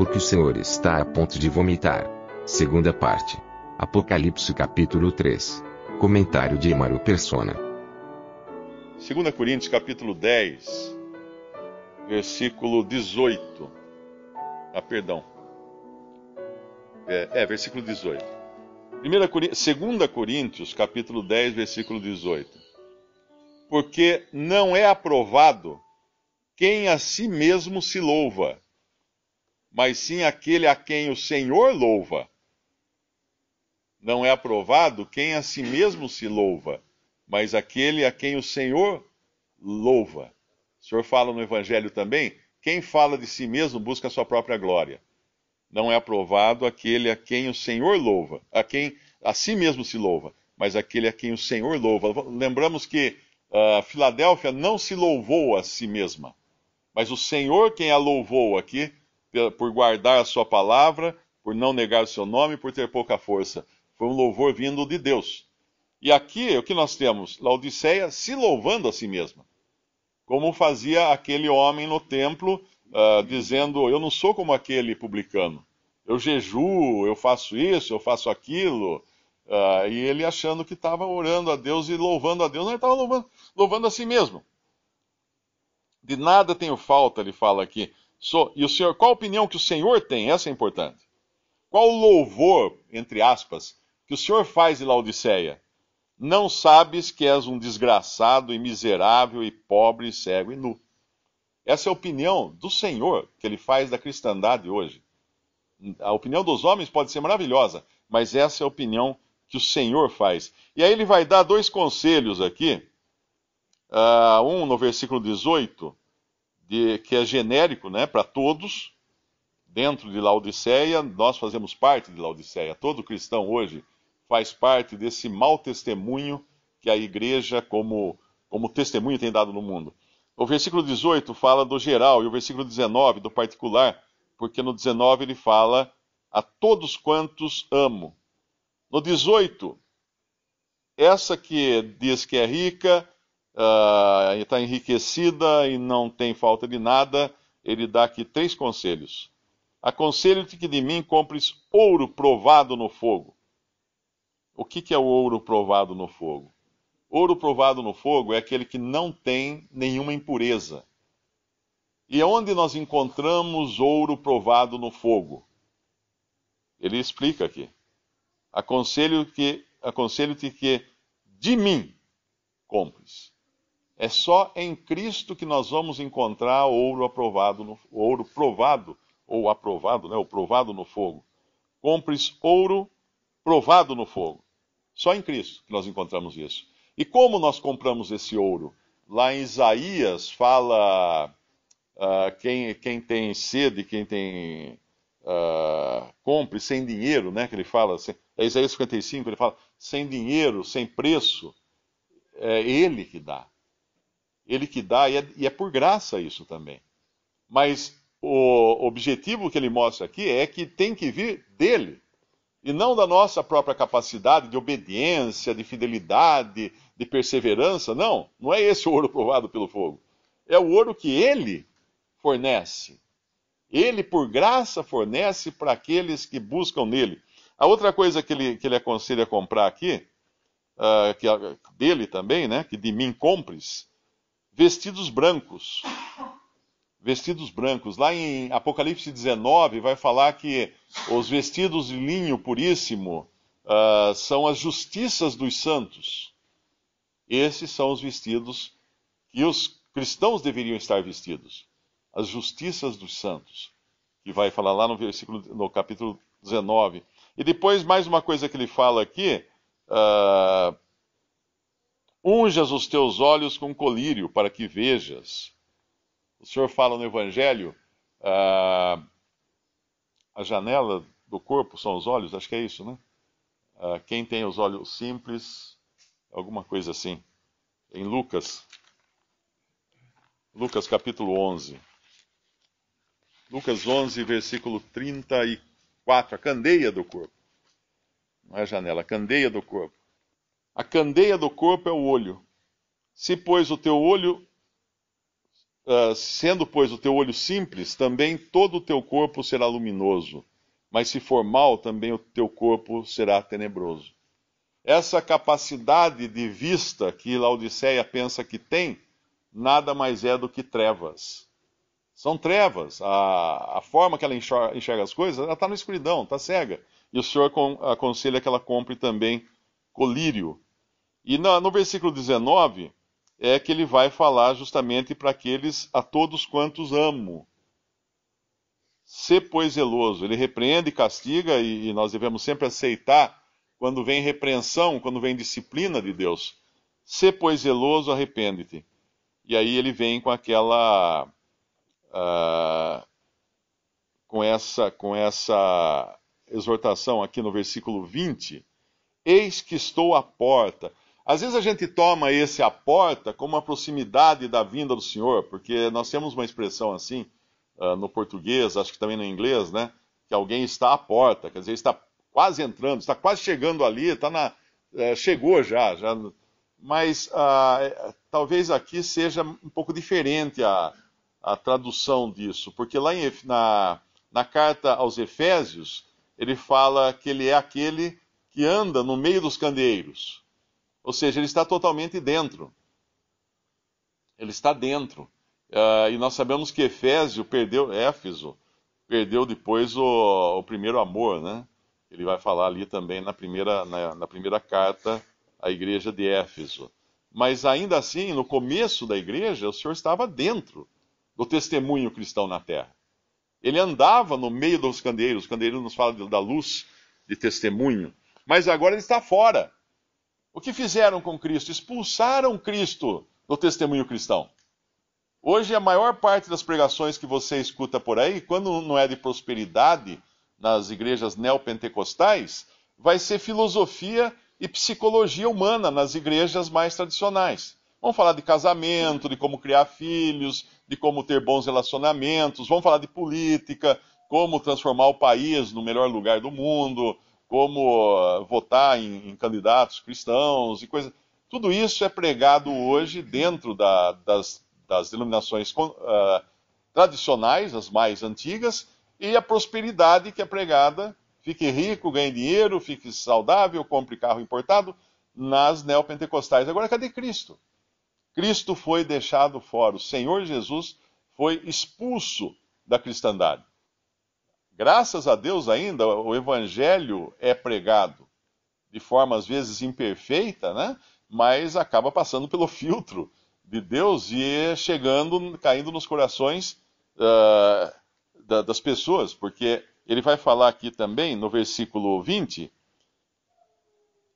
porque o Senhor está a ponto de vomitar. Segunda parte. Apocalipse capítulo 3. Comentário de Emaro Persona. 2 Coríntios capítulo 10, versículo 18. Ah, perdão. É, é versículo 18. 1 Coríntios, 2 Coríntios capítulo 10, versículo 18. Porque não é aprovado quem a si mesmo se louva mas sim aquele a quem o Senhor louva. Não é aprovado quem a si mesmo se louva, mas aquele a quem o Senhor louva. O Senhor fala no Evangelho também: quem fala de si mesmo busca a sua própria glória. Não é aprovado aquele a quem o Senhor louva, a quem a si mesmo se louva, mas aquele a quem o Senhor louva. Lembramos que uh, Filadélfia não se louvou a si mesma, mas o Senhor quem a louvou aqui por guardar a sua palavra, por não negar o seu nome, por ter pouca força. Foi um louvor vindo de Deus. E aqui o que nós temos? Laodiceia se louvando a si mesma. Como fazia aquele homem no templo, uh, dizendo: Eu não sou como aquele publicano. Eu jejuo, eu faço isso, eu faço aquilo. Uh, e ele achando que estava orando a Deus e louvando a Deus. Não, ele estava louvando, louvando a si mesmo. De nada tenho falta, ele fala aqui. So, e o Senhor, qual a opinião que o Senhor tem? Essa é importante. Qual o louvor, entre aspas, que o Senhor faz de Laodiceia? Não sabes que és um desgraçado e miserável e pobre e cego e nu. Essa é a opinião do Senhor que ele faz da cristandade hoje. A opinião dos homens pode ser maravilhosa, mas essa é a opinião que o Senhor faz. E aí ele vai dar dois conselhos aqui. Uh, um no versículo 18 de, que é genérico né, para todos, dentro de Laodiceia, nós fazemos parte de Laodiceia. Todo cristão hoje faz parte desse mau testemunho que a igreja, como, como testemunho, tem dado no mundo. O versículo 18 fala do geral e o versículo 19 do particular, porque no 19 ele fala a todos quantos amo. No 18, essa que diz que é rica ah, está uh, enriquecida e não tem falta de nada, ele dá aqui três conselhos. Aconselho-te que de mim compres ouro provado no fogo. O que, que é o ouro provado no fogo? Ouro provado no fogo é aquele que não tem nenhuma impureza. E onde nós encontramos ouro provado no fogo? Ele explica aqui. Aconselho-te que, aconselho que de mim compres. É só em Cristo que nós vamos encontrar ouro aprovado, no, ouro provado ou aprovado, né, ou provado no fogo. Compres ouro provado no fogo. Só em Cristo que nós encontramos isso. E como nós compramos esse ouro? Lá em Isaías fala uh, quem, quem tem sede, quem tem uh, compre sem dinheiro, né? Que ele fala, sem, é Isaías 55, ele fala sem dinheiro, sem preço, é Ele que dá ele que dá, e é, e é por graça isso também. Mas o objetivo que ele mostra aqui é que tem que vir dele e não da nossa própria capacidade de obediência, de fidelidade, de perseverança. Não, não é esse o ouro provado pelo fogo. É o ouro que ele fornece. Ele, por graça, fornece para aqueles que buscam nele. A outra coisa que ele, que ele aconselha comprar aqui, uh, que, é dele também, né, que de mim compres, vestidos brancos. Vestidos brancos. Lá em Apocalipse 19 vai falar que os vestidos de linho puríssimo uh, são as justiças dos santos. Esses são os vestidos que os cristãos deveriam estar vestidos. As justiças dos santos. Que vai falar lá no versículo, no capítulo 19. E depois mais uma coisa que ele fala aqui. Uh, unjas os teus olhos com colírio para que vejas. O Senhor fala no Evangelho, ah, a janela do corpo são os olhos, acho que é isso, né? Ah, quem tem os olhos simples, alguma coisa assim. Em Lucas, Lucas capítulo 11. Lucas 11, versículo 34, a candeia do corpo. Não é a janela, a candeia do corpo. A candeia do corpo é o olho. Se, pois, o teu olho, uh, sendo, pois, o teu olho simples, também todo o teu corpo será luminoso. Mas se for mal, também o teu corpo será tenebroso. Essa capacidade de vista que Laodiceia pensa que tem, nada mais é do que trevas. São trevas. A, a forma que ela enxerga, enxerga as coisas, ela está na escuridão, está cega. E o Senhor aconselha que ela compre também colírio. E no, no versículo 19 é que ele vai falar justamente para aqueles a todos quantos amo. Se pois zeloso, ele repreende, castiga e, e nós devemos sempre aceitar quando vem repreensão, quando vem disciplina de Deus. Se pois zeloso, arrepende-te. E aí ele vem com aquela uh, com essa com essa exortação aqui no versículo 20 Eis que estou à porta. Às vezes a gente toma esse à porta como a proximidade da vinda do Senhor, porque nós temos uma expressão assim uh, no português, acho que também no inglês, né? Que alguém está à porta, quer dizer, está quase entrando, está quase chegando ali, está na, uh, chegou já, já. Mas uh, talvez aqui seja um pouco diferente a, a tradução disso, porque lá em, na, na carta aos Efésios, ele fala que ele é aquele que anda no meio dos candeeiros. Ou seja, ele está totalmente dentro. Ele está dentro. Uh, e nós sabemos que Efésio perdeu, Éfeso, perdeu depois o, o, primeiro amor, né? Ele vai falar ali também na primeira, na, na primeira carta à igreja de Éfeso. Mas ainda assim, no começo da igreja, o Senhor estava dentro do testemunho cristão na terra. Ele andava no meio dos candeeiros, os candeeiros nos fala da luz de testemunho mas agora ele está fora. O que fizeram com Cristo? Expulsaram Cristo do testemunho cristão. Hoje, a maior parte das pregações que você escuta por aí, quando não é de prosperidade, nas igrejas neopentecostais, vai ser filosofia e psicologia humana nas igrejas mais tradicionais. Vamos falar de casamento, de como criar filhos, de como ter bons relacionamentos, vamos falar de política, como transformar o país no melhor lugar do mundo, como ah, votar em, em candidatos cristãos e coisas. Tudo isso é pregado hoje dentro da, das, das denominações uh, tradicionais, as mais antigas, e a prosperidade que é pregada. Fique rico, ganhe dinheiro, fique saudável, compre carro importado, nas neopentecostais. Agora, cadê Cristo? Cristo foi deixado fora. O Senhor Jesus foi expulso da cristandade. Graças a Deus ainda o evangelho é pregado de forma às vezes imperfeita, né? Mas acaba passando pelo filtro de Deus e chegando, caindo nos corações uh, da, das pessoas, porque ele vai falar aqui também no versículo 20: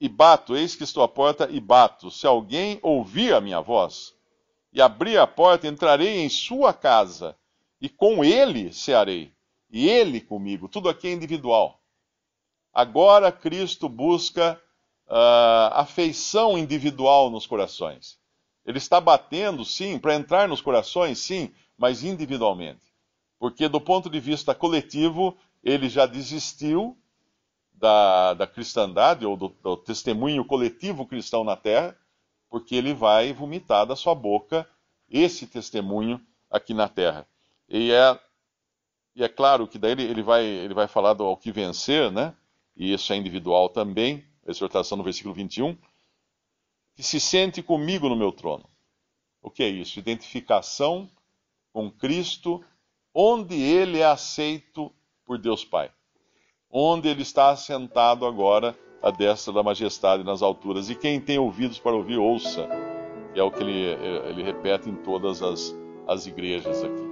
E bato, eis que estou à porta e bato. Se alguém ouvir a minha voz e abrir a porta, entrarei em sua casa e com ele cearei e Ele comigo. Tudo aqui é individual. Agora Cristo busca uh, afeição individual nos corações. Ele está batendo, sim, para entrar nos corações, sim, mas individualmente. Porque do ponto de vista coletivo, ele já desistiu da, da cristandade ou do, do testemunho coletivo cristão na terra, porque ele vai vomitar da sua boca esse testemunho aqui na terra. E é e é claro que daí ele, ele, vai, ele vai falar do ao que vencer, né? E isso é individual também, a exortação no versículo 21, que se sente comigo no meu trono. O que é isso? Identificação com Cristo, onde ele é aceito por Deus Pai. Onde ele está assentado agora à destra da majestade nas alturas. E quem tem ouvidos para ouvir, ouça. é o que ele, ele repete em todas as, as igrejas aqui.